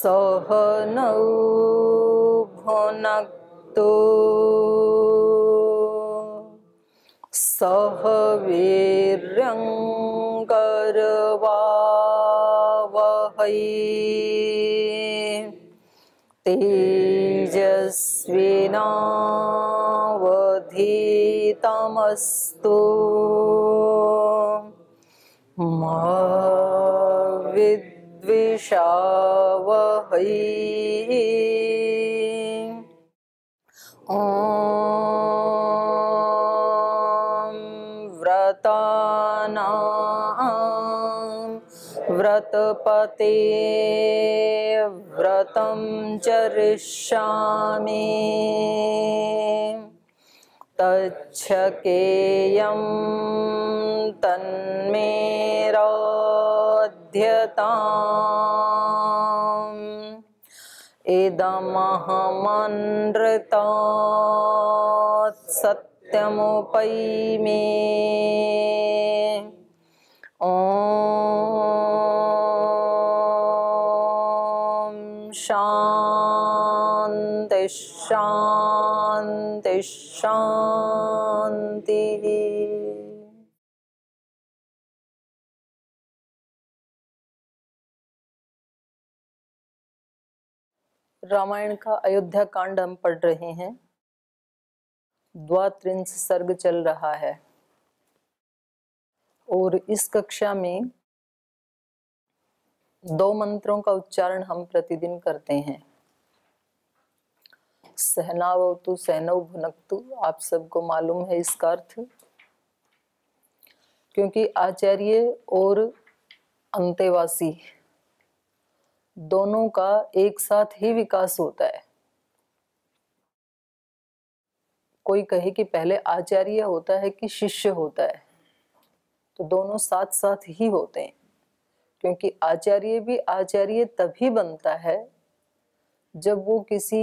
सहनौभनक्तु सह वीर्यङ्करवाहै तेजस्विनावधितमस्तु उषा वहै व्रतानां व्रतपते व्रतं चरिष्यामि तच्छकेयं तन्मे विध्यताम् इदमहमनृतात् मे ॐ शान्ति शान्ति शान्तिः रामायण का अयोध्या कांड हम पढ़ रहे हैं द्वात्रिंश सर्ग चल रहा है और इस कक्षा में दो मंत्रों का उच्चारण हम प्रतिदिन करते हैं सहनावतु सहनव तु आप सबको मालूम है इसका अर्थ क्योंकि आचार्य और अंतेवासी दोनों का एक साथ ही विकास होता है कोई कहे कि पहले आचार्य होता है कि शिष्य होता है तो दोनों साथ साथ ही होते हैं क्योंकि आचार्य भी आचार्य तभी बनता है जब वो किसी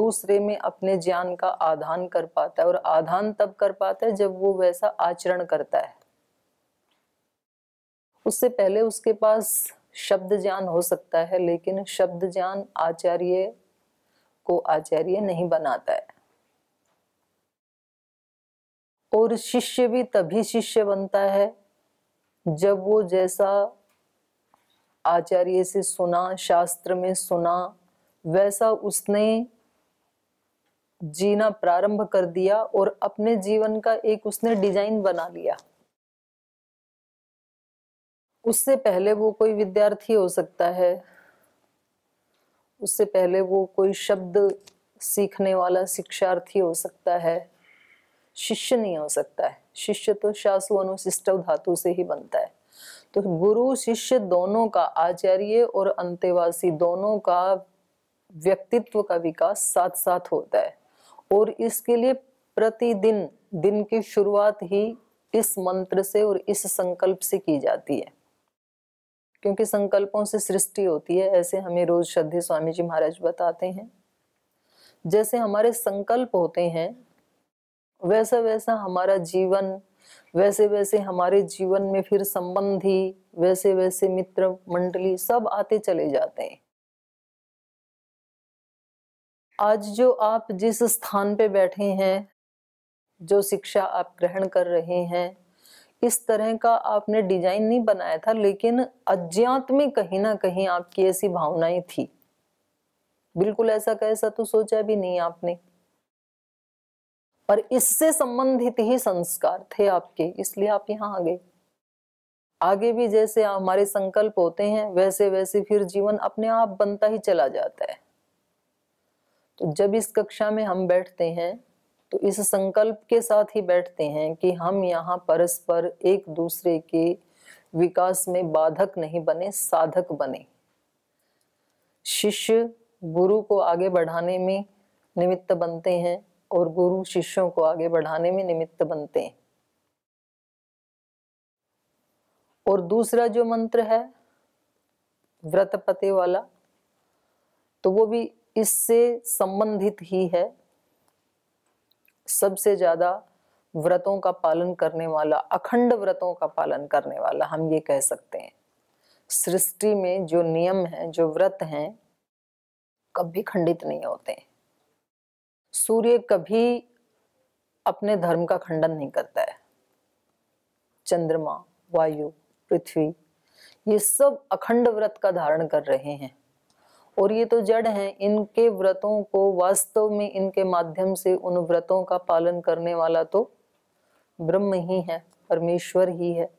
दूसरे में अपने ज्ञान का आधान कर पाता है और आधान तब कर पाता है जब वो वैसा आचरण करता है उससे पहले उसके पास शब्द ज्ञान हो सकता है लेकिन शब्द ज्ञान आचार्य को आचार्य नहीं बनाता है और शिष्य भी तभी शिष्य बनता है जब वो जैसा आचार्य से सुना शास्त्र में सुना वैसा उसने जीना प्रारंभ कर दिया और अपने जीवन का एक उसने डिजाइन बना लिया उससे पहले वो कोई विद्यार्थी हो सकता है उससे पहले वो कोई शब्द सीखने वाला शिक्षार्थी हो सकता है शिष्य नहीं हो सकता है शिष्य तो शासु अनुशिष्ट धातु से ही बनता है तो गुरु शिष्य दोनों का आचार्य और अंतेवासी दोनों का व्यक्तित्व का विकास साथ साथ होता है और इसके लिए प्रतिदिन दिन की शुरुआत ही इस मंत्र से और इस संकल्प से की जाती है क्योंकि संकल्पों से सृष्टि होती है ऐसे हमें रोज श्रद्धे स्वामी जी महाराज बताते हैं जैसे हमारे संकल्प होते हैं वैसा वैसा हमारा जीवन वैसे वैसे हमारे जीवन में फिर संबंधी वैसे वैसे मित्र मंडली सब आते चले जाते हैं आज जो आप जिस स्थान पे बैठे हैं जो शिक्षा आप ग्रहण कर रहे हैं इस तरह का आपने डिजाइन नहीं बनाया था लेकिन अज्ञात में कहीं ना कहीं आपकी ऐसी भावनाएं थी बिल्कुल ऐसा कैसा तो सोचा भी नहीं आपने और इससे संबंधित ही संस्कार थे आपके इसलिए आप यहाँ आ गए आगे भी जैसे हमारे संकल्प होते हैं वैसे वैसे फिर जीवन अपने आप बनता ही चला जाता है तो जब इस कक्षा में हम बैठते हैं तो इस संकल्प के साथ ही बैठते हैं कि हम यहाँ परस्पर एक दूसरे के विकास में बाधक नहीं बने साधक बने शिष्य गुरु को आगे बढ़ाने में निमित्त बनते हैं और गुरु शिष्यों को आगे बढ़ाने में निमित्त बनते हैं और दूसरा जो मंत्र है व्रत पते वाला तो वो भी इससे संबंधित ही है सबसे ज़्यादा व्रतों का पालन करने वाला अखंड व्रतों का पालन करने वाला हम ये कह सकते हैं सृष्टि में जो नियम है जो व्रत हैं कभी खंडित नहीं होते सूर्य कभी अपने धर्म का खंडन नहीं करता है चंद्रमा वायु पृथ्वी ये सब अखंड व्रत का धारण कर रहे हैं और ये तो जड़ हैं इनके व्रतों को वास्तव में इनके माध्यम से उन व्रतों का पालन करने वाला तो ब्रह्म ही है परमेश्वर ही है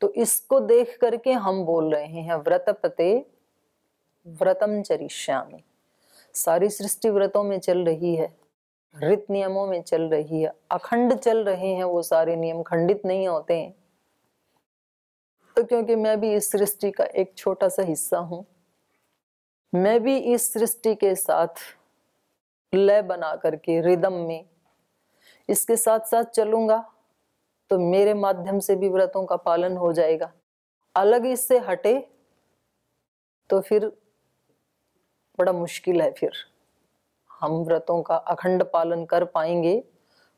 तो इसको देख करके हम बोल रहे हैं व्रत पते व्रतम में सारी सृष्टि व्रतों में चल रही है रित नियमों में चल रही है अखंड चल रहे हैं वो सारे नियम खंडित नहीं होते हैं तो क्योंकि मैं भी इस सृष्टि का एक छोटा सा हिस्सा हूं मैं भी इस सृष्टि के साथ लय बना करके रिदम में इसके साथ साथ चलूंगा तो मेरे माध्यम से भी व्रतों का पालन हो जाएगा अलग इससे हटे तो फिर बड़ा मुश्किल है फिर हम व्रतों का अखंड पालन कर पाएंगे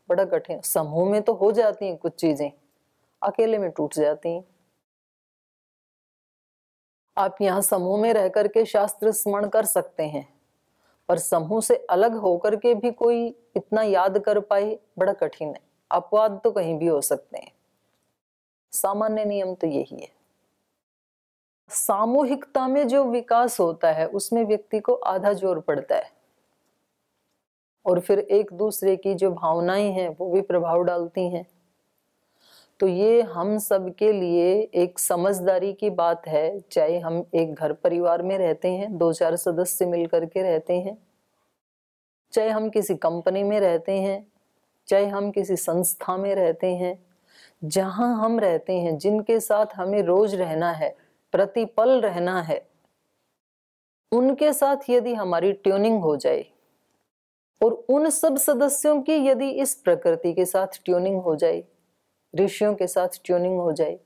बड़ा कठिन समूह में तो हो जाती हैं कुछ चीज़ें अकेले में टूट जाती हैं आप यहाँ समूह में रह करके शास्त्र स्मरण कर सकते हैं पर समूह से अलग होकर के भी कोई इतना याद कर पाए बड़ा कठिन है अपवाद तो कहीं भी हो सकते हैं सामान्य नियम तो यही है सामूहिकता में जो विकास होता है उसमें व्यक्ति को आधा जोर पड़ता है और फिर एक दूसरे की जो भावनाएं हैं वो भी प्रभाव डालती हैं तो ये हम सब के लिए एक समझदारी की बात है चाहे हम एक घर परिवार में रहते हैं दो चार सदस्य मिल करके रहते हैं चाहे हम किसी कंपनी में रहते हैं चाहे हम किसी संस्था में रहते हैं जहाँ हम रहते हैं जिनके साथ हमें रोज रहना है प्रतिपल रहना है उनके साथ यदि हमारी ट्यूनिंग हो जाए और उन सब सदस्यों की यदि इस प्रकृति के साथ ट्यूनिंग हो जाए ऋषियों के साथ ट्यूनिंग हो जाए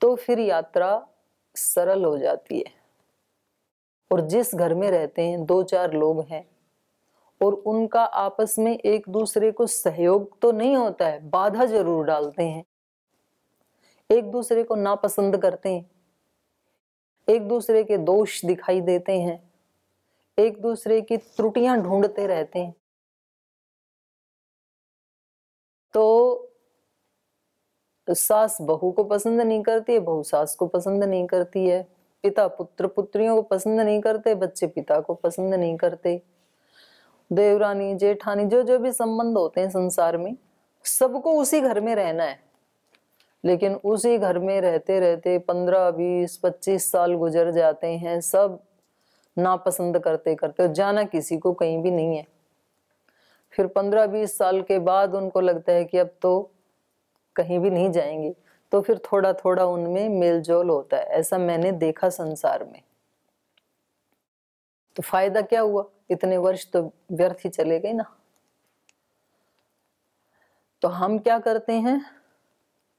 तो फिर यात्रा सरल हो जाती है और जिस घर में रहते हैं दो चार लोग हैं और उनका आपस में एक दूसरे को सहयोग तो नहीं होता है बाधा जरूर डालते हैं एक दूसरे को नापसंद करते हैं एक दूसरे के दोष दिखाई देते हैं एक दूसरे की त्रुटियां ढूंढते रहते हैं तो तो सास बहू को पसंद नहीं करती है बहू सास को पसंद नहीं करती है पिता पुत्र पुत्रियों को पसंद नहीं करते बच्चे पिता को पसंद नहीं करते देवरानी जेठानी जो जो भी संबंध होते हैं संसार में सबको उसी घर में रहना है लेकिन उसी घर में रहते रहते पंद्रह बीस पच्चीस साल गुजर जाते हैं सब नापसंद करते करते और जाना किसी को कहीं भी नहीं है फिर पंद्रह बीस साल के बाद उनको लगता है कि अब तो कहीं भी नहीं जाएंगे तो फिर थोड़ा थोड़ा उनमें मेल जोल होता है ऐसा मैंने देखा संसार में तो फायदा क्या हुआ इतने वर्ष तो व्यर्थ ही चले गए ना तो हम क्या करते हैं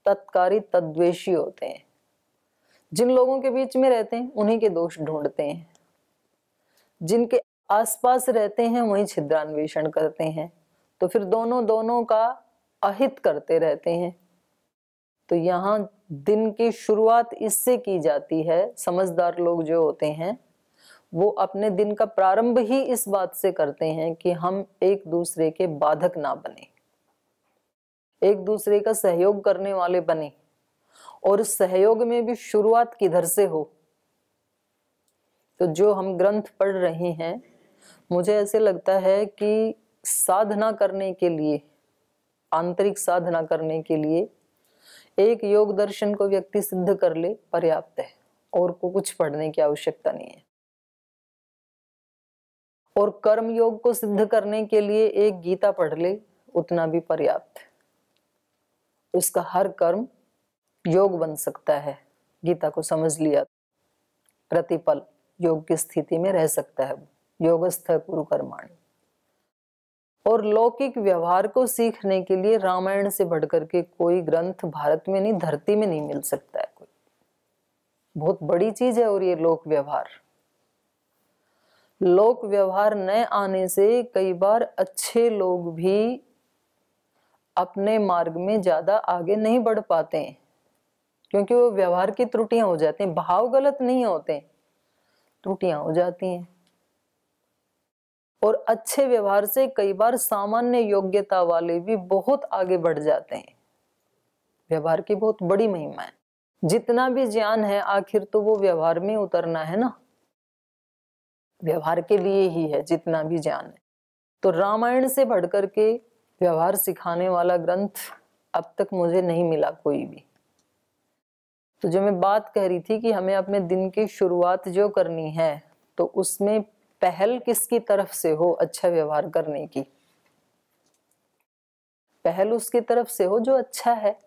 तत्कारी तद्वेशी होते हैं जिन लोगों के बीच में रहते हैं उन्हीं के दोष ढूंढते हैं जिनके आसपास रहते हैं वहीं छिद्रन्वेषण करते हैं तो फिर दोनों दोनों का अहित करते रहते हैं तो यहाँ दिन की शुरुआत इससे की जाती है समझदार लोग जो होते हैं वो अपने दिन का प्रारंभ ही इस बात से करते हैं कि हम एक दूसरे के बाधक ना बने एक दूसरे का सहयोग करने वाले बने और सहयोग में भी शुरुआत किधर से हो तो जो हम ग्रंथ पढ़ रहे हैं मुझे ऐसे लगता है कि साधना करने के लिए आंतरिक साधना करने के लिए एक योग दर्शन को व्यक्ति सिद्ध कर ले पर्याप्त है और को कुछ पढ़ने की आवश्यकता नहीं है और कर्म योग को सिद्ध करने के लिए एक गीता पढ़ ले उतना भी पर्याप्त है उसका हर कर्म योग बन सकता है गीता को समझ लिया प्रतिपल योग की स्थिति में रह सकता है योगस्थ गुरु कर्माणी और लौकिक व्यवहार को सीखने के लिए रामायण से बढ़कर के कोई ग्रंथ भारत में नहीं धरती में नहीं मिल सकता है कोई बहुत बड़ी चीज है और ये लोक व्यवहार लोक व्यवहार न आने से कई बार अच्छे लोग भी अपने मार्ग में ज्यादा आगे नहीं बढ़ पाते हैं क्योंकि वो व्यवहार की त्रुटियां हो जाती हैं भाव गलत नहीं होते त्रुटियां हो जाती हैं और अच्छे व्यवहार से कई बार सामान्य योग्यता वाले भी बहुत आगे बढ़ जाते हैं व्यवहार की बहुत बड़ी महिमा है जितना भी ज्ञान है आखिर तो वो व्यवहार में उतरना है ना व्यवहार के लिए ही है जितना भी ज्ञान है तो रामायण से बढ़कर के व्यवहार सिखाने वाला ग्रंथ अब तक मुझे नहीं मिला कोई भी तो जो मैं बात कह रही थी कि हमें अपने दिन की शुरुआत जो करनी है तो उसमें पहल किसकी तरफ से हो अच्छा व्यवहार करने की पहल उसकी तरफ से हो जो अच्छा है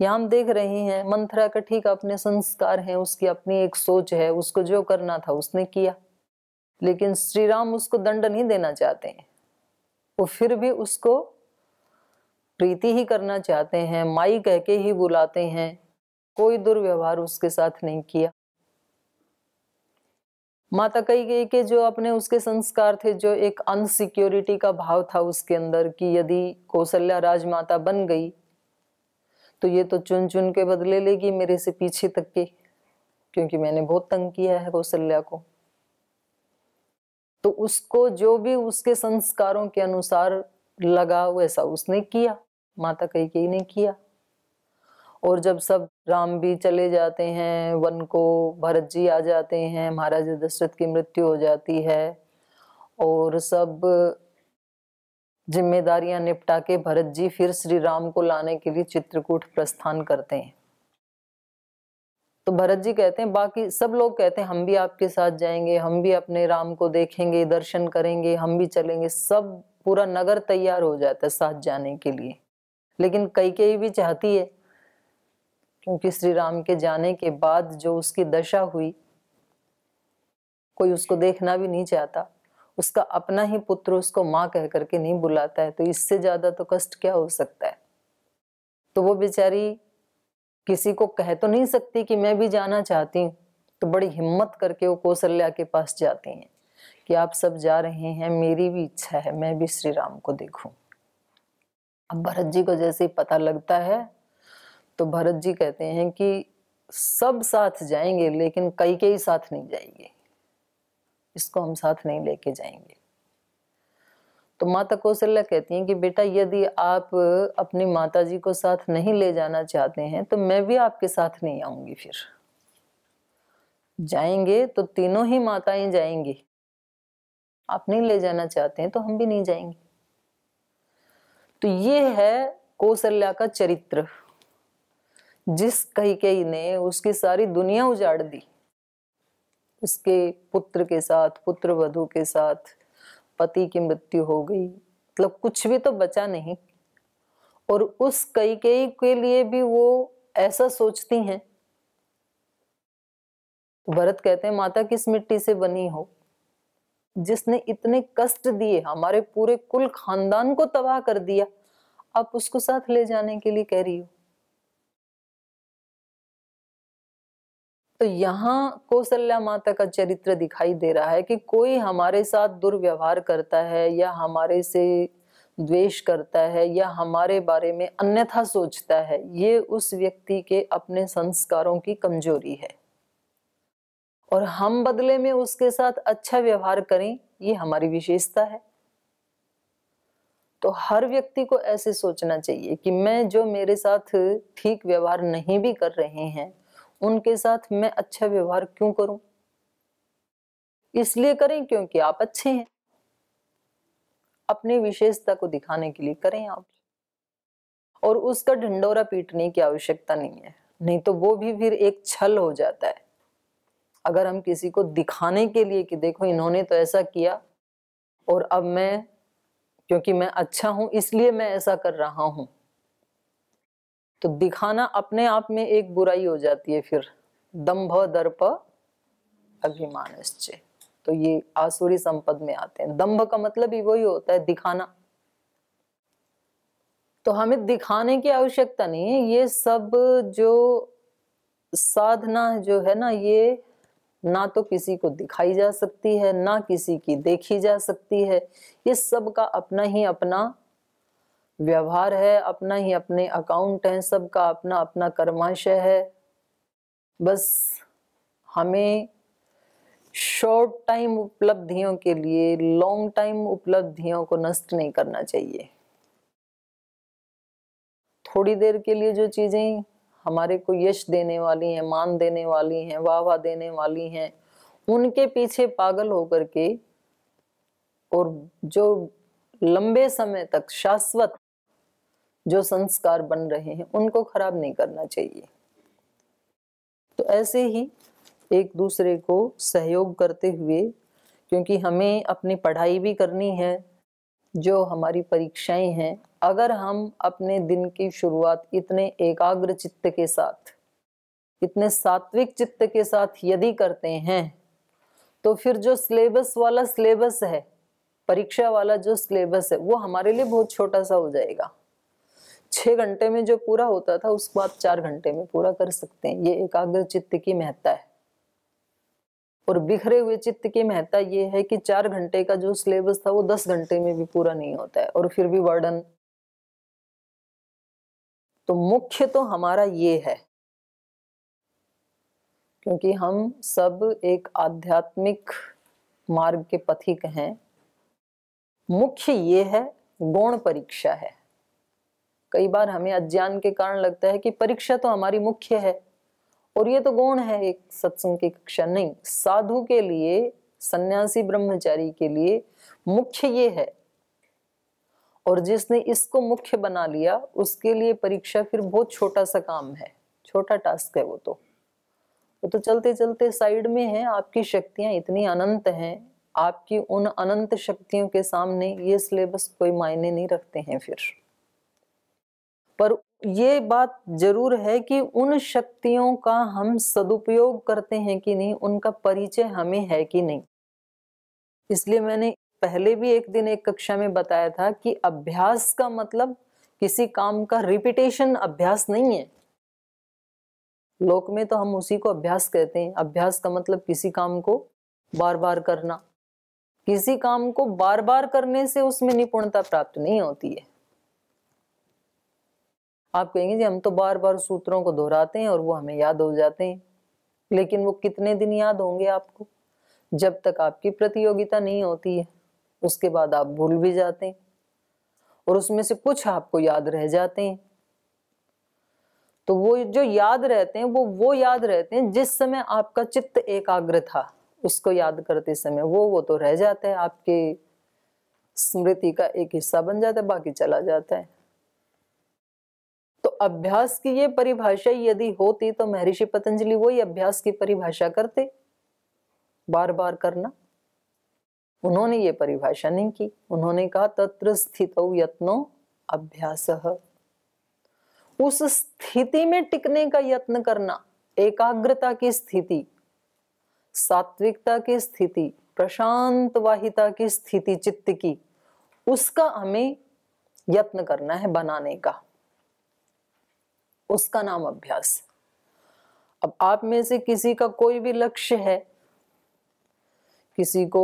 यहां हम देख रहे हैं मंथरा का ठीक अपने संस्कार हैं उसकी अपनी एक सोच है उसको जो करना था उसने किया लेकिन श्री राम उसको दंड नहीं देना चाहते हैं वो फिर भी उसको प्रीति ही करना चाहते हैं माई कह के ही बुलाते हैं कोई दुर्व्यवहार उसके साथ नहीं किया माता कही गई के जो अपने उसके संस्कार थे जो एक अनसिक्योरिटी का भाव था उसके अंदर कि यदि कौशल्या राजमाता बन गई तो ये तो चुन चुन के बदले लेगी मेरे से पीछे तक के क्योंकि मैंने बहुत तंग किया है कौशल्या को तो उसको जो भी उसके संस्कारों के अनुसार लगा वैसा उसने किया माता कही कही ने किया और जब सब राम भी चले जाते हैं वन को भरत जी आ जाते हैं महाराज दशरथ की मृत्यु हो जाती है और सब जिम्मेदारियां निपटा के भरत जी फिर श्री राम को लाने के लिए चित्रकूट प्रस्थान करते हैं तो भरत जी कहते हैं बाकी सब लोग कहते हैं हम भी आपके साथ जाएंगे हम भी अपने राम को देखेंगे दर्शन करेंगे हम भी चलेंगे सब पूरा नगर तैयार हो जाता है साथ जाने के लिए लेकिन कई कई भी चाहती है क्योंकि श्री राम के जाने के बाद जो उसकी दशा हुई कोई उसको देखना भी नहीं चाहता उसका अपना ही पुत्र उसको माँ कह करके नहीं बुलाता है तो इससे ज़्यादा तो कष्ट क्या हो सकता है तो वो बेचारी किसी को कह तो नहीं सकती कि मैं भी जाना चाहती हूँ तो बड़ी हिम्मत करके वो कौशल्या के पास जाती हैं कि आप सब जा रहे हैं मेरी भी इच्छा है मैं भी श्री राम को देखूं अब भरत जी को जैसे ही पता लगता है तो भरत जी कहते हैं कि सब साथ जाएंगे लेकिन कई के ही साथ नहीं जाएंगे इसको हम साथ नहीं लेके जाएंगे तो माता कौशल्या कहती हैं कि बेटा यदि आप अपनी माता जी को साथ नहीं ले जाना चाहते हैं तो मैं भी आपके साथ नहीं आऊंगी फिर जाएंगे तो तीनों ही माताएं जाएंगी आप नहीं ले जाना चाहते हैं तो हम भी नहीं जाएंगे तो ये है कौशल्या का चरित्र जिस कई कई ने उसकी सारी दुनिया उजाड़ दी उसके पुत्र के साथ पुत्र वधु के साथ पति की मृत्यु हो गई मतलब कुछ भी तो बचा नहीं और उस कई कई के लिए भी वो ऐसा सोचती हैं भरत कहते हैं माता किस मिट्टी से बनी हो जिसने इतने कष्ट दिए हमारे पूरे कुल खानदान को तबाह कर दिया आप उसको साथ ले जाने के लिए कह रही हो तो यहाँ कौशल्या माता का चरित्र दिखाई दे रहा है कि कोई हमारे साथ दुर्व्यवहार करता है या हमारे से द्वेष करता है या हमारे बारे में अन्यथा सोचता है ये उस व्यक्ति के अपने संस्कारों की कमजोरी है और हम बदले में उसके साथ अच्छा व्यवहार करें ये हमारी विशेषता है तो हर व्यक्ति को ऐसे सोचना चाहिए कि मैं जो मेरे साथ ठीक व्यवहार नहीं भी कर रहे हैं उनके साथ मैं अच्छा व्यवहार क्यों करूं इसलिए करें क्योंकि आप अच्छे हैं अपनी विशेषता को दिखाने के लिए करें आप और उसका ढंडोरा पीटने की आवश्यकता नहीं है नहीं तो वो भी फिर एक छल हो जाता है अगर हम किसी को दिखाने के लिए कि देखो इन्होंने तो ऐसा किया और अब मैं क्योंकि मैं अच्छा हूं इसलिए मैं ऐसा कर रहा हूं तो दिखाना अपने आप में एक बुराई हो जाती है फिर दम्भ दर्प अभिमान तो ये आसुरी संपद में आते हैं दम्भ का मतलब ही वही होता है दिखाना तो हमें दिखाने की आवश्यकता नहीं है ये सब जो साधना जो है ना ये ना तो किसी को दिखाई जा सकती है ना किसी की देखी जा सकती है ये सब का अपना ही अपना व्यवहार है अपना ही अपने अकाउंट है सबका अपना अपना कर्माशय है बस हमें शॉर्ट टाइम उपलब्धियों के लिए लॉन्ग टाइम उपलब्धियों को नष्ट नहीं करना चाहिए थोड़ी देर के लिए जो चीज़ें हमारे को यश देने वाली हैं मान देने वाली हैं वाह वाह देने वाली हैं उनके पीछे पागल होकर के और जो लंबे समय तक शाश्वत जो संस्कार बन रहे हैं उनको खराब नहीं करना चाहिए तो ऐसे ही एक दूसरे को सहयोग करते हुए क्योंकि हमें अपनी पढ़ाई भी करनी है जो हमारी परीक्षाएं हैं अगर हम अपने दिन की शुरुआत इतने एकाग्र चित्त के साथ इतने सात्विक चित्त के साथ यदि करते हैं तो फिर जो सिलेबस वाला सिलेबस है परीक्षा वाला जो सिलेबस है वो हमारे लिए बहुत छोटा सा हो जाएगा छः घंटे में जो पूरा होता था उसको आप चार घंटे में पूरा कर सकते हैं ये एकाग्र चित्त की महत्ता है और बिखरे हुए चित्त की महत्ता ये है कि चार घंटे का जो सिलेबस था वो दस घंटे में भी पूरा नहीं होता है और फिर भी वर्णन तो मुख्य तो हमारा ये है क्योंकि हम सब एक आध्यात्मिक मार्ग के पथिक हैं मुख्य ये है गौण परीक्षा है कई बार हमें अज्ञान के कारण लगता है कि परीक्षा तो हमारी मुख्य है और ये तो गौण है एक सत्संग की कक्षा नहीं साधु के लिए सन्यासी ब्रह्मचारी के लिए मुख्य ये है और जिसने इसको मुख्य बना लिया उसके लिए परीक्षा फिर बहुत छोटा सा काम है छोटा टास्क है वो तो वो तो चलते चलते साइड में है आपकी शक्तियां इतनी अनंत हैं आपकी उन अनंत शक्तियों के सामने ये सिलेबस कोई मायने नहीं रखते हैं फिर पर ये बात जरूर है कि उन शक्तियों का हम सदुपयोग करते हैं कि नहीं उनका परिचय हमें है कि नहीं इसलिए मैंने पहले भी एक दिन एक कक्षा में बताया था कि अभ्यास का मतलब किसी काम का रिपीटेशन अभ्यास नहीं है लोक में तो हम उसी को अभ्यास कहते हैं अभ्यास का मतलब किसी काम को बार बार करना किसी काम को बार बार करने से उसमें निपुणता प्राप्त नहीं होती है आप कहेंगे जी हम तो बार बार सूत्रों को दोहराते हैं और वो हमें याद हो जाते हैं लेकिन वो कितने दिन याद होंगे आपको जब तक आपकी प्रतियोगिता नहीं होती है उसके बाद आप भूल भी जाते हैं और उसमें से कुछ आपको याद रह जाते हैं तो वो जो याद रहते हैं वो वो याद रहते हैं जिस समय आपका चित्त एकाग्र था उसको याद करते समय वो वो तो रह जाता है आपकी स्मृति का एक हिस्सा बन जाता है बाकी चला जाता है तो अभ्यास की ये परिभाषा यदि होती तो महर्षि पतंजलि वही अभ्यास की परिभाषा करते बार बार करना उन्होंने ये परिभाषा नहीं की उन्होंने कहा तत्र स्थित यत्नो अभ्यास उस स्थिति में टिकने का यत्न करना एकाग्रता की स्थिति सात्विकता की स्थिति प्रशांत वाहिता की स्थिति चित्त की उसका हमें यत्न करना है बनाने का उसका नाम अभ्यास अब आप में से किसी का कोई भी लक्ष्य है किसी को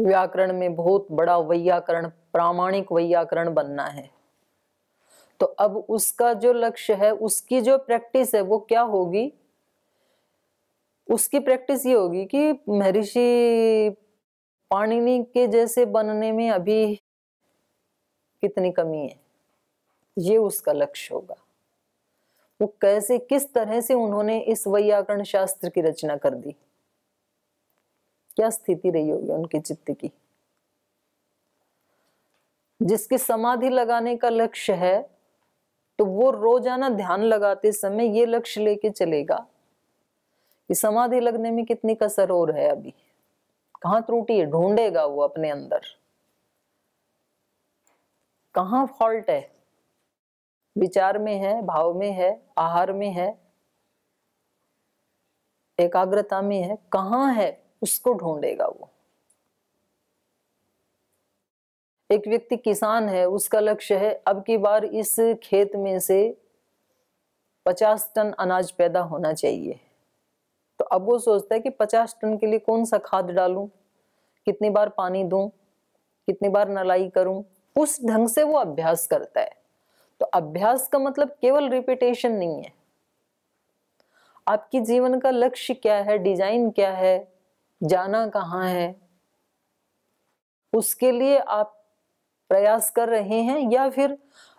व्याकरण में बहुत बड़ा वैयाकरण प्रामाणिक वैयाकरण बनना है तो अब उसका जो लक्ष्य है उसकी जो प्रैक्टिस है वो क्या होगी उसकी प्रैक्टिस ये होगी कि महर्षि पाणिनि के जैसे बनने में अभी कितनी कमी है ये उसका लक्ष्य होगा वो कैसे किस तरह से उन्होंने इस वैयाकरण शास्त्र की रचना कर दी क्या स्थिति रही होगी उनके चित्त की जिसकी समाधि लगाने का लक्ष्य है तो वो रोजाना ध्यान लगाते समय ये लक्ष्य लेके चलेगा कि समाधि लगने में कितनी कसर और है अभी कहा त्रुटि है ढूंढेगा वो अपने अंदर कहा फॉल्ट है विचार में है भाव में है आहार में है एकाग्रता में है कहाँ है उसको ढूंढेगा वो एक व्यक्ति किसान है उसका लक्ष्य है अब की बार इस खेत में से पचास टन अनाज पैदा होना चाहिए तो अब वो सोचता है कि पचास टन के लिए कौन सा खाद डालूं कितनी बार पानी दूं कितनी बार नलाई करूं उस ढंग से वो अभ्यास करता है तो अभ्यास का मतलब केवल रिपीटेशन नहीं है आपकी जीवन का लक्ष्य क्या है डिजाइन क्या है जाना कहाँ है उसके लिए आप प्रयास कर रहे हैं या फिर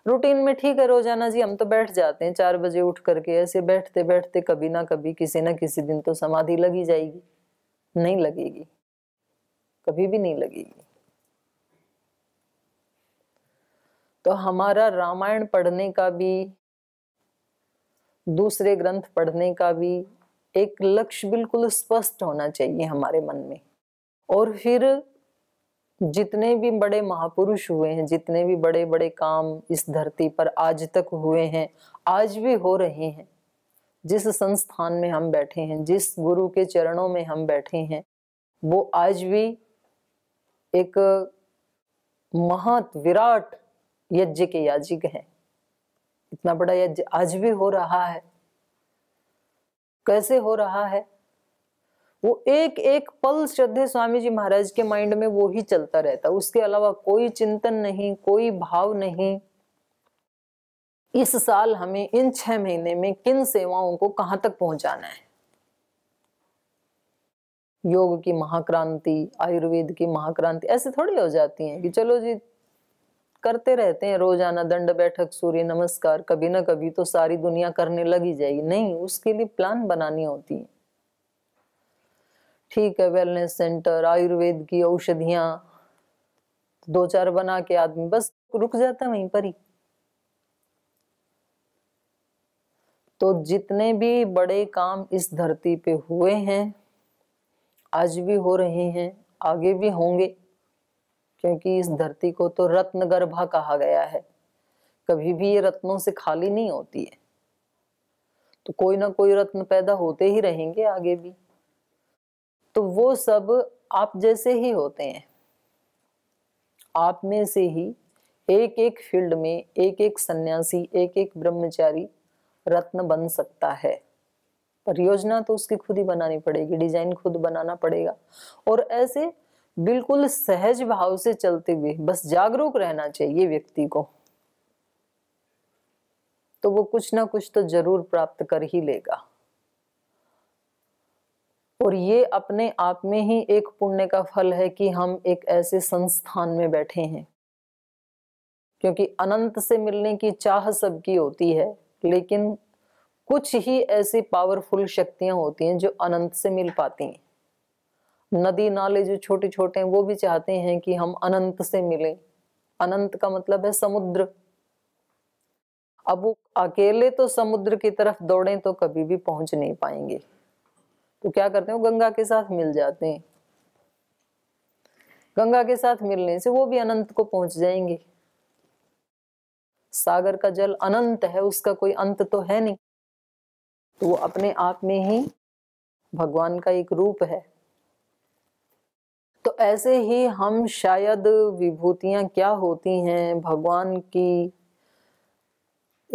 रूटीन में ठीक है रोजाना जी हम तो बैठ जाते हैं चार बजे उठ करके ऐसे बैठते बैठते कभी ना कभी किसी ना किसी दिन तो समाधि लगी जाएगी नहीं लगेगी कभी भी नहीं लगेगी तो हमारा रामायण पढ़ने का भी दूसरे ग्रंथ पढ़ने का भी एक लक्ष्य बिल्कुल स्पष्ट होना चाहिए हमारे मन में और फिर जितने भी बड़े महापुरुष हुए हैं जितने भी बड़े बड़े काम इस धरती पर आज तक हुए हैं आज भी हो रहे हैं जिस संस्थान में हम बैठे हैं जिस गुरु के चरणों में हम बैठे हैं वो आज भी एक महत विराट यज्ञ के याजिक हैं इतना बड़ा यज्ञ आज भी हो रहा है कैसे हो रहा है वो एक एक पल श्रद्धे स्वामी जी महाराज के माइंड में वो ही चलता रहता उसके अलावा कोई चिंतन नहीं कोई भाव नहीं इस साल हमें इन छह महीने में किन सेवाओं को कहां तक पहुंचाना है योग की महाक्रांति आयुर्वेद की महाक्रांति ऐसे थोड़ी हो जाती है कि चलो जी करते रहते हैं रोजाना दंड बैठक सूर्य नमस्कार कभी ना कभी तो सारी दुनिया करने लगी जाएगी नहीं उसके लिए प्लान बनानी होती है ठीक है वेलनेस सेंटर आयुर्वेद की औषधिया दो चार बना के आदमी बस रुक जाता है वहीं पर ही तो जितने भी बड़े काम इस धरती पे हुए हैं आज भी हो रहे हैं आगे भी होंगे क्योंकि इस धरती को तो रत्न गर्भा कहा गया है कभी भी ये रत्नों से खाली नहीं होती है तो कोई ना कोई रत्न पैदा होते ही रहेंगे आगे भी तो वो सब आप जैसे ही होते हैं आप में से ही एक एक फील्ड में एक एक सन्यासी एक एक ब्रह्मचारी रत्न बन सकता है परियोजना तो उसकी खुद ही बनानी पड़ेगी डिजाइन खुद बनाना पड़ेगा और ऐसे बिल्कुल सहज भाव से चलते हुए बस जागरूक रहना चाहिए व्यक्ति को तो वो कुछ ना कुछ तो जरूर प्राप्त कर ही लेगा और ये अपने आप में ही एक पुण्य का फल है कि हम एक ऐसे संस्थान में बैठे हैं क्योंकि अनंत से मिलने की चाह सबकी होती है लेकिन कुछ ही ऐसी पावरफुल शक्तियां होती हैं जो अनंत से मिल पाती हैं नदी नाले जो छोटे छोटे हैं वो भी चाहते हैं कि हम अनंत से मिलें अनंत का मतलब है समुद्र अब वो अकेले तो समुद्र की तरफ दौड़े तो कभी भी पहुंच नहीं पाएंगे तो क्या करते हैं वो गंगा के साथ मिल जाते हैं गंगा के साथ मिलने से वो भी अनंत को पहुंच जाएंगे सागर का जल अनंत है उसका कोई अंत तो है नहीं तो वो अपने आप में ही भगवान का एक रूप है तो ऐसे ही हम शायद विभूतियां क्या होती हैं भगवान की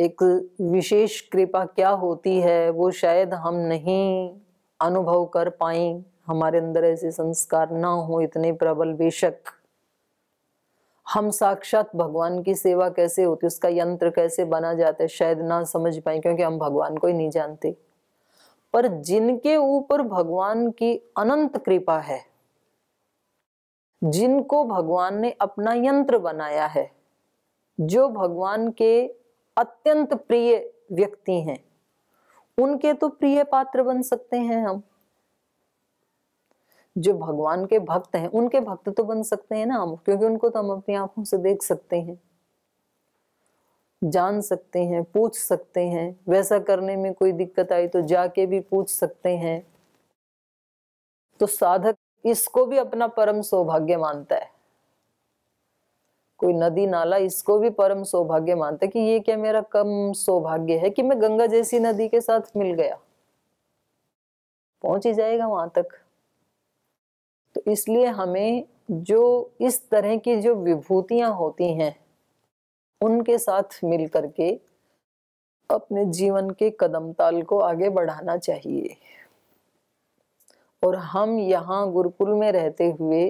एक विशेष कृपा क्या होती है वो शायद हम नहीं अनुभव कर पाए हमारे अंदर ऐसे संस्कार ना हो इतने प्रबल बेशक हम साक्षात भगवान की सेवा कैसे होती उसका यंत्र कैसे बना जाता है शायद ना समझ पाए क्योंकि हम भगवान को ही नहीं जानते पर जिनके ऊपर भगवान की अनंत कृपा है जिनको भगवान ने अपना यंत्र बनाया है जो भगवान के अत्यंत प्रिय व्यक्ति हैं उनके तो प्रिय पात्र बन सकते हैं हम जो भगवान के भक्त हैं उनके भक्त तो बन सकते हैं ना हम क्योंकि उनको तो हम अपनी आंखों से देख सकते हैं जान सकते हैं पूछ सकते हैं वैसा करने में कोई दिक्कत आई तो जाके भी पूछ सकते हैं तो साधक इसको भी अपना परम सौभाग्य मानता है कोई नदी नाला इसको भी परम सौभाग्य मानता है कि ये क्या मेरा कम सौभाग्य है कि मैं गंगा जैसी नदी के साथ मिल गया पहुंच ही जाएगा वहां तक तो इसलिए हमें जो इस तरह की जो विभूतियां होती हैं उनके साथ मिल करके अपने जीवन के कदमताल को आगे बढ़ाना चाहिए और हम यहाँ गुरुकुल में रहते हुए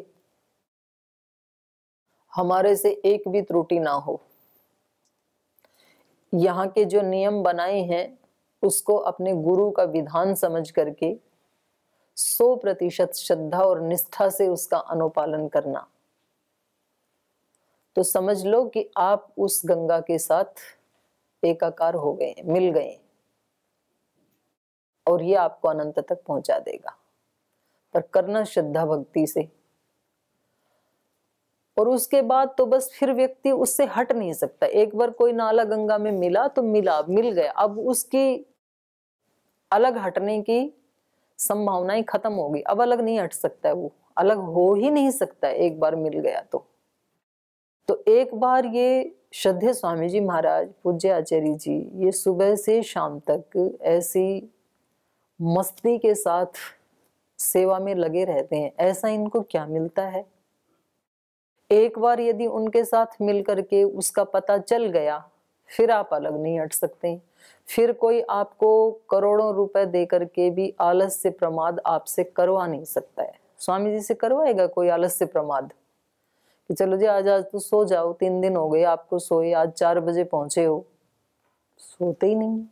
हमारे से एक भी त्रुटि ना हो यहाँ के जो नियम बनाए हैं उसको अपने गुरु का विधान समझ करके सौ प्रतिशत श्रद्धा और निष्ठा से उसका अनुपालन करना तो समझ लो कि आप उस गंगा के साथ एकाकार हो गए मिल गए और ये आपको अनंत तक पहुंचा देगा पर करना श्रद्धा भक्ति से और उसके बाद तो बस फिर व्यक्ति उससे हट नहीं सकता एक बार कोई नाला गंगा में मिला तो मिला मिल गया अब उसकी अलग हटने की संभावनाएं खत्म होगी अब अलग नहीं हट सकता है वो अलग हो ही नहीं सकता है एक बार मिल गया तो तो एक बार ये श्रद्धे स्वामी जी महाराज पूज्य आचार्य जी ये सुबह से शाम तक ऐसी मस्ती के साथ सेवा में लगे रहते हैं ऐसा इनको क्या मिलता है एक बार यदि उनके साथ मिल करके उसका पता चल गया फिर आप अलग नहीं हट सकते फिर कोई आपको करोड़ों रुपए दे करके भी आलस से प्रमाद आपसे करवा नहीं सकता है स्वामी जी से करवाएगा कोई आलस से प्रमाद कि चलो जी आज आज तो सो जाओ तीन दिन हो गए आपको सोए आज चार बजे पहुंचे हो सोते ही नहीं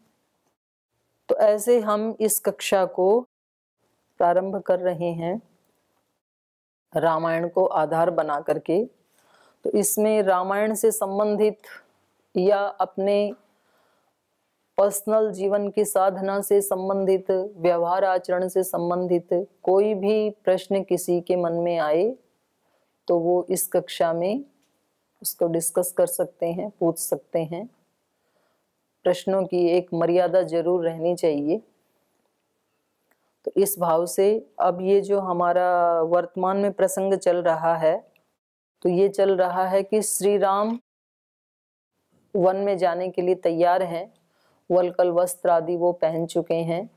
तो ऐसे हम इस कक्षा को प्रारंभ कर रहे हैं रामायण को आधार बना करके तो इसमें रामायण से संबंधित या अपने पर्सनल जीवन की साधना से संबंधित व्यवहार आचरण से संबंधित कोई भी प्रश्न किसी के मन में आए तो वो इस कक्षा में उसको डिस्कस कर सकते हैं पूछ सकते हैं प्रश्नों की एक मर्यादा जरूर रहनी चाहिए तो इस भाव से अब ये जो हमारा वर्तमान में प्रसंग चल रहा है तो ये चल रहा है कि श्री राम वन में जाने के लिए तैयार हैं वलकल वस्त्र आदि वो पहन चुके हैं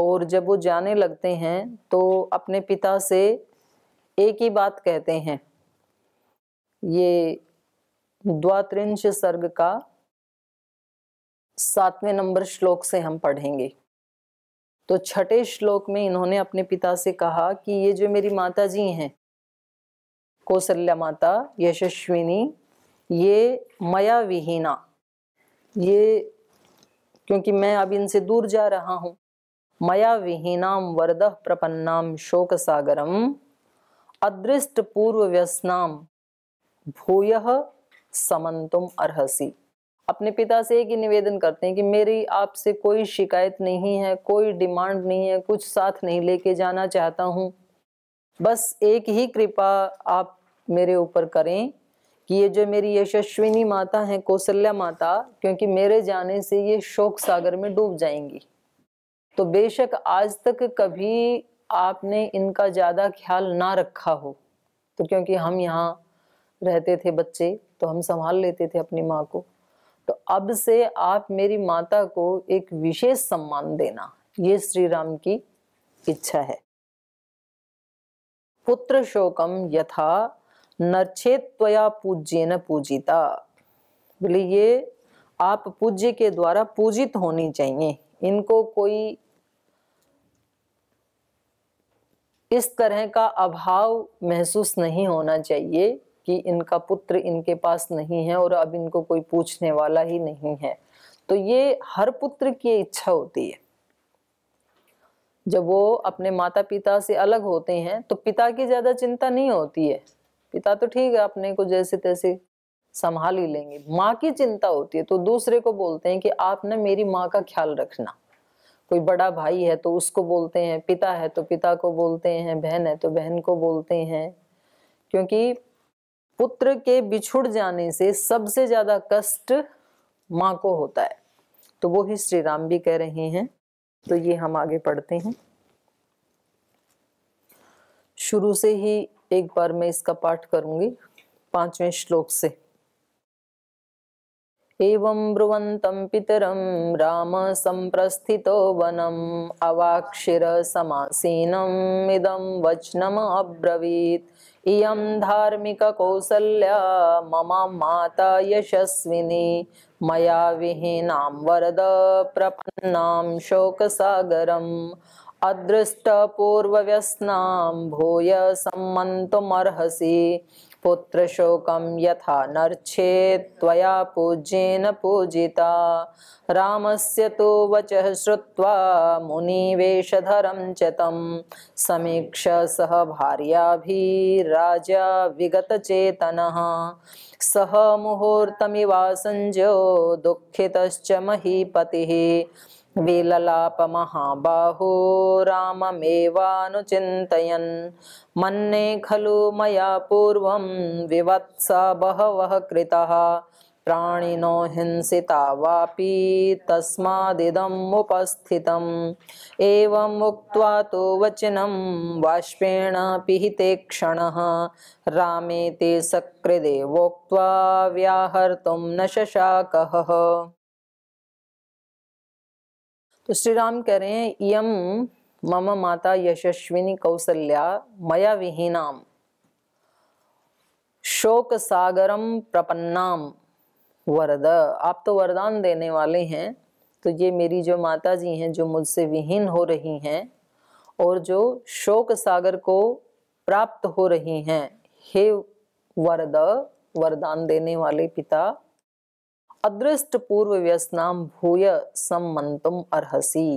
और जब वो जाने लगते हैं तो अपने पिता से एक ही बात कहते हैं ये द्वात्रिंश सर्ग का सातवें नंबर श्लोक से हम पढ़ेंगे तो छठे श्लोक में इन्होंने अपने पिता से कहा कि ये जो मेरी माता जी हैं कौशल्या माता यशस्विनी ये मया विहीना ये क्योंकि मैं अब इनसे दूर जा रहा हूँ मया विहीनाम वरद प्रपन्नाम शोक सागरम अदृष्ट पूर्व व्यसनाम भूय समन्तुम अर्हसी अपने पिता से एक ही निवेदन करते हैं कि मेरी आपसे कोई शिकायत नहीं है कोई डिमांड नहीं है कुछ साथ नहीं लेके जाना चाहता हूँ बस एक ही कृपा आप मेरे ऊपर करें कि ये जो मेरी यशस्विनी माता हैं कौशल्या माता क्योंकि मेरे जाने से ये शोक सागर में डूब जाएंगी तो बेशक आज तक कभी आपने इनका ज़्यादा ख्याल ना रखा हो तो क्योंकि हम यहाँ रहते थे बच्चे तो हम संभाल लेते थे अपनी माँ को तो अब से आप मेरी माता को एक विशेष सम्मान देना ये श्री राम की इच्छा है पुत्र शोकम यथा नरछेद त्वया पूज्य न पूजिता बोले ये आप पूज्य के द्वारा पूजित होनी चाहिए इनको कोई इस तरह का अभाव महसूस नहीं होना चाहिए कि इनका पुत्र इनके पास नहीं है और अब इनको कोई पूछने वाला ही नहीं है तो ये हर पुत्र की इच्छा होती है जब वो अपने माता पिता से अलग होते हैं तो पिता की ज़्यादा चिंता नहीं होती है पिता तो ठीक है अपने को जैसे तैसे संभाल ही लेंगे माँ की चिंता होती है तो दूसरे को बोलते हैं कि आप ना मेरी माँ का ख्याल रखना कोई बड़ा भाई है तो उसको बोलते हैं पिता है तो पिता को बोलते हैं बहन है तो बहन को बोलते हैं क्योंकि पुत्र के बिछुड़ जाने से सबसे ज्यादा कष्ट माँ को होता है तो वो ही श्री राम भी कह रहे हैं तो ये हम आगे पढ़ते हैं शुरू से ही एक बार मैं इसका पाठ करूंगी पांचवें श्लोक से एवं ब्रुवंत पितरम राम संप्रस्थित वनम अवाक्षर समासीनम इदम वचनम अब्रवीत इयं धार्मिककौसल्या मम माता यशस्विनी मया विहीनां वरद प्रपन्नां शोकसागरम् अदृष्टपूर्वव्यस्नां भूय सम्मन्तुमर्हसि शोक यथा नर्चे त्वया पूज्येन पूजिता रामस्य तु वचः श्रुत्वा मुनिवेशधरं च तं समीक्ष सह भार्याभिराजा विगतचेतनः सह मुहूर्तमिवासञ्जो दुःखितश्च महीपतिः विललापमहाबाहो राममेवानुचिन्तयन् मन्ये खलु मया पूर्वं विवत्स बहवः कृतः प्राणिनो हिंसिता वापि तस्मादिदमुपस्थितम् उक्त्वा तु वचनं वाष्पेणापि पिहिते क्षणः रामेति सकृदेवोक्त्वा व्याहर्तुं न शशाकः तो श्री राम कह रहे हैं यम मम माता यशस्विनी कौसल्या मया विहीनाम शोक सागरम प्रपन्नाम वरद आप तो वरदान देने वाले हैं तो ये मेरी जो माता जी हैं जो मुझसे विहीन हो रही हैं और जो शोक सागर को प्राप्त हो रही हैं हे वरद वरदान देने वाले पिता अदृष्ट पूर्व व्यसनाम भूय सम्मंतुम अर्हसी